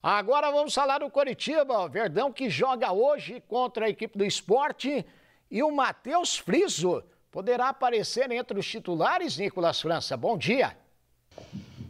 Agora vamos falar do Coritiba, Verdão que joga hoje contra a equipe do esporte e o Matheus Friso poderá aparecer entre os titulares, Nicolas França. Bom dia.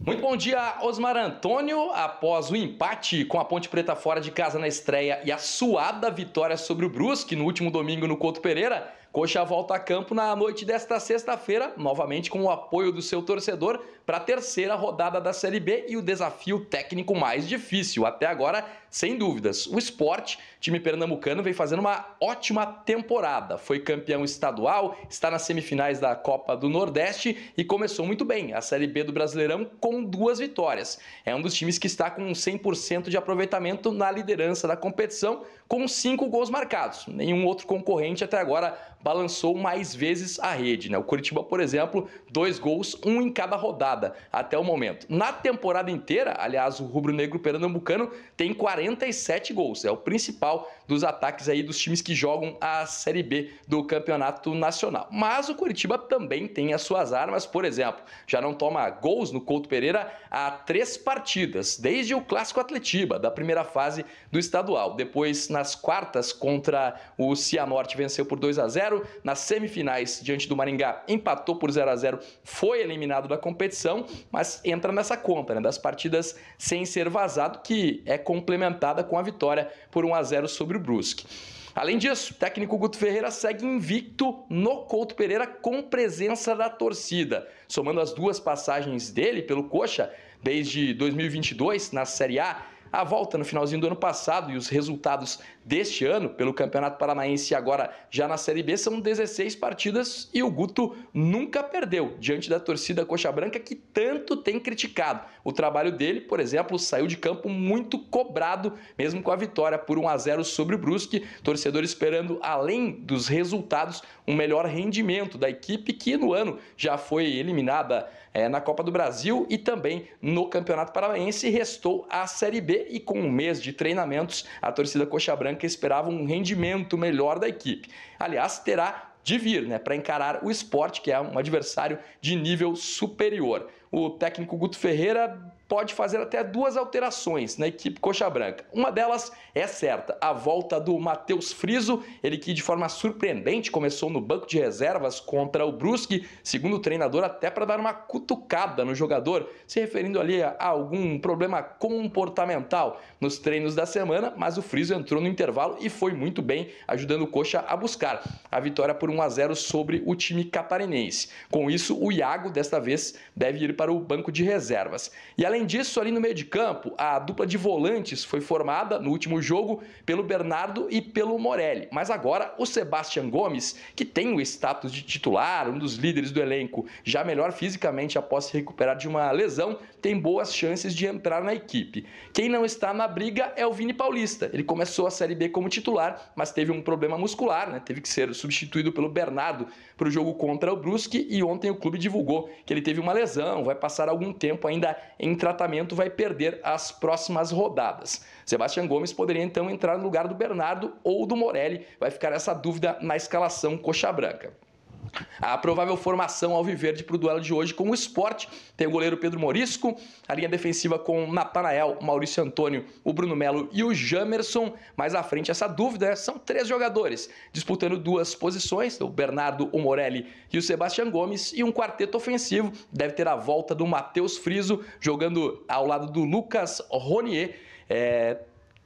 Muito bom dia, Osmar Antônio. Após o empate com a Ponte Preta fora de casa na estreia e a suada vitória sobre o Brusque no último domingo no Couto Pereira, Coxa volta a campo na noite desta sexta-feira, novamente com o apoio do seu torcedor, para a terceira rodada da Série B e o desafio técnico mais difícil até agora, sem dúvidas. O esporte, time pernambucano, vem fazendo uma ótima temporada. Foi campeão estadual, está nas semifinais da Copa do Nordeste e começou muito bem a Série B do Brasileirão com duas vitórias. É um dos times que está com 100% de aproveitamento na liderança da competição, com cinco gols marcados. Nenhum outro concorrente até agora balançou mais vezes a rede. Né? O Curitiba, por exemplo, dois gols, um em cada rodada até o momento. Na temporada inteira, aliás, o rubro-negro pernambucano tem 47 gols. É o principal dos ataques aí dos times que jogam a Série B do Campeonato Nacional. Mas o Curitiba também tem as suas armas, por exemplo, já não toma gols no Couto Pereira há três partidas, desde o Clássico Atletiba, da primeira fase do estadual. Depois, nas quartas contra o Cianorte, venceu por 2 a 0 0. Nas semifinais, diante do Maringá, empatou por 0 a 0 foi eliminado da competição, mas entra nessa conta né, das partidas sem ser vazado, que é complementada com a vitória por 1 a 0 sobre o Brusque. Além disso, o técnico Guto Ferreira segue invicto no Couto Pereira com presença da torcida. Somando as duas passagens dele pelo Coxa desde 2022 na Série A a volta no finalzinho do ano passado e os resultados deste ano pelo Campeonato Paranaense agora já na Série B são 16 partidas e o Guto nunca perdeu diante da torcida coxa branca que tanto tem criticado. O trabalho dele, por exemplo, saiu de campo muito cobrado, mesmo com a vitória por 1 a 0 sobre o Brusque, torcedor esperando além dos resultados um melhor rendimento da equipe que no ano já foi eliminada é, na Copa do Brasil e também no Campeonato Paranaense restou a Série B e com um mês de treinamentos, a torcida Coxa Branca esperava um rendimento melhor da equipe. Aliás, terá de vir, né, para encarar o esporte, que é um adversário de nível superior o técnico Guto Ferreira pode fazer até duas alterações na equipe Coxa Branca. Uma delas é certa, a volta do Matheus Friso, ele que de forma surpreendente começou no banco de reservas contra o Brusque, segundo o treinador, até para dar uma cutucada no jogador, se referindo ali a algum problema comportamental nos treinos da semana, mas o Friso entrou no intervalo e foi muito bem, ajudando o Coxa a buscar a vitória por 1 a 0 sobre o time catarinense. Com isso, o Iago desta vez deve ir para o banco de reservas. E além disso, ali no meio de campo, a dupla de volantes foi formada no último jogo pelo Bernardo e pelo Morelli. Mas agora o Sebastian Gomes, que tem o status de titular, um dos líderes do elenco, já melhor fisicamente após se recuperar de uma lesão, tem boas chances de entrar na equipe. Quem não está na briga é o Vini Paulista. Ele começou a Série B como titular, mas teve um problema muscular, né? teve que ser substituído pelo Bernardo para o jogo contra o Brusque e ontem o clube divulgou que ele teve uma lesão, vai passar algum tempo ainda em tratamento, vai perder as próximas rodadas. Sebastian Gomes poderia então entrar no lugar do Bernardo ou do Morelli, vai ficar essa dúvida na escalação coxa branca a provável formação alviverde para o duelo de hoje com o esporte. Tem o goleiro Pedro Morisco, a linha defensiva com o Natanael, Maurício Antônio, o Bruno Melo e o Jamerson. Mais à frente, essa dúvida né? são três jogadores disputando duas posições: o Bernardo, o Morelli e o Sebastião Gomes, e um quarteto ofensivo. Deve ter a volta do Matheus Friso jogando ao lado do Lucas Ronier. É,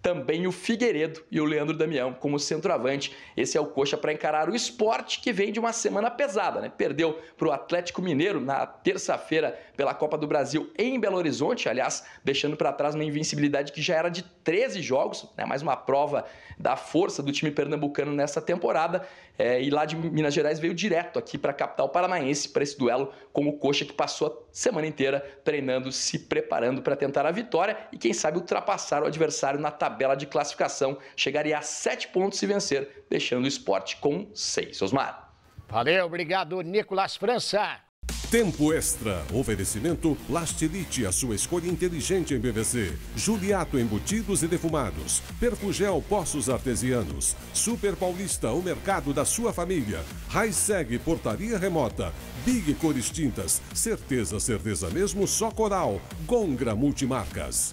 também o Figueiredo e o Leandro Damião como centroavante. Esse é o coxa para encarar o esporte que vem de uma semana pesada, né? Perdeu para o Atlético Mineiro na terça-feira pela Copa do Brasil em Belo Horizonte, aliás, deixando para trás uma invencibilidade que já era de 13 jogos, né? mais uma prova da força do time pernambucano nessa temporada. É, e lá de Minas Gerais veio direto aqui para a capital paranaense para esse duelo com o coxa que passou a semana inteira treinando, se preparando para tentar a vitória e, quem sabe, ultrapassar o adversário na tabela de classificação. Chegaria a sete pontos se vencer, deixando o esporte com seis. Osmar. Valeu, obrigado, Nicolas França. Tempo Extra. Oferecimento Plastilite, a sua escolha inteligente em PVC. Juliato Embutidos e Defumados. Perfugel Poços Artesianos. Super Paulista, o mercado da sua família. Raiseg Portaria Remota. Big Cores Tintas, certeza, certeza mesmo, só Coral, Gongra Multimarcas.